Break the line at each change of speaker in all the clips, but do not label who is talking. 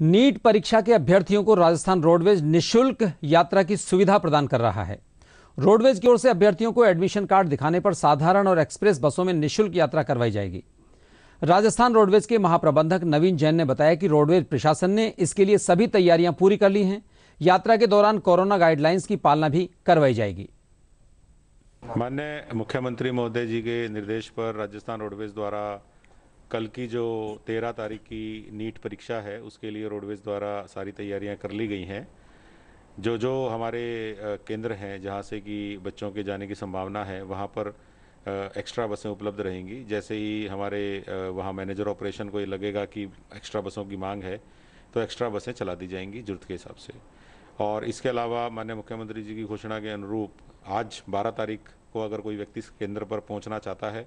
NEET परीक्षा के अभ्यर्थियों को राजस्थान रोडवेज निशुल्क यात्रा की सुविधा प्रदान कर रहा है रोडवेज की ओर से अभ्यर्थियों को एडमिशन कार्ड दिखाने पर साधारण और एक्सप्रेस बसों में निशुल्क यात्रा करवाई जाएगी राजस्थान रोडवेज के महाप्रबंधक नवीन जैन ने बताया कि रोडवेज प्रशासन ने इसके लिए सभी तैयारियां पूरी कर ली हैं यात्रा के दौरान कोरोना गाइडलाइंस की पालना भी करवाई जाएगी
मान्य मुख्यमंत्री महोदय जी के निर्देश पर राजस्थान रोडवेज द्वारा कल की जो तेरह तारीख की नीट परीक्षा है उसके लिए रोडवेज द्वारा सारी तैयारियां कर ली गई हैं जो जो हमारे केंद्र हैं जहां से कि बच्चों के जाने की संभावना है वहां पर एक्स्ट्रा बसें उपलब्ध रहेंगी जैसे ही हमारे वहाँ मैनेजर ऑपरेशन को ये लगेगा कि एक्स्ट्रा बसों की मांग है तो एक्स्ट्रा बसें चला दी जाएंगी जरूरत के हिसाब से और इसके अलावा मान्य मुख्यमंत्री जी की घोषणा के अनुरूप आज बारह तारीख को अगर कोई व्यक्ति केंद्र पर पहुँचना चाहता है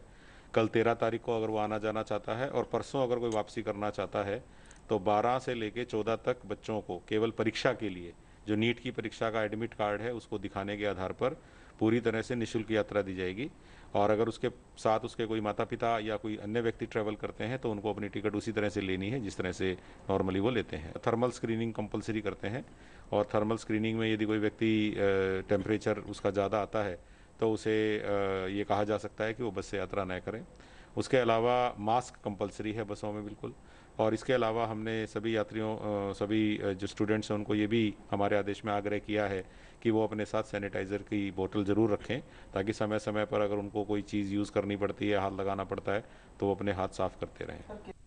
कल तेरह तारीख को अगर वो आना जाना चाहता है और परसों अगर कोई वापसी करना चाहता है तो बारह से लेके चौदह तक बच्चों को केवल परीक्षा के लिए जो नीट की परीक्षा का एडमिट कार्ड है उसको दिखाने के आधार पर पूरी तरह से निशुल्क यात्रा दी जाएगी और अगर उसके साथ उसके कोई माता पिता या कोई अन्य व्यक्ति ट्रैवल करते हैं तो उनको अपनी टिकट उसी तरह से लेनी है जिस तरह से नॉर्मली वो लेते हैं थर्मल स्क्रीनिंग कंपलसरी करते हैं और थर्मल स्क्रीनिंग में यदि कोई व्यक्ति टेम्परेचर उसका ज़्यादा आता है तो उसे ये कहा जा सकता है कि वो बस से यात्रा न करें उसके अलावा मास्क कंपलसरी है बसों में बिल्कुल और इसके अलावा हमने सभी यात्रियों सभी जो स्टूडेंट्स हैं उनको ये भी हमारे आदेश में आग्रह किया है कि वो अपने साथ सैनिटाइज़र की बोतल ज़रूर रखें ताकि समय समय पर अगर उनको कोई चीज़ यूज़ करनी पड़ती है हाथ लगाना पड़ता है तो वो अपने हाथ साफ़ करते रहें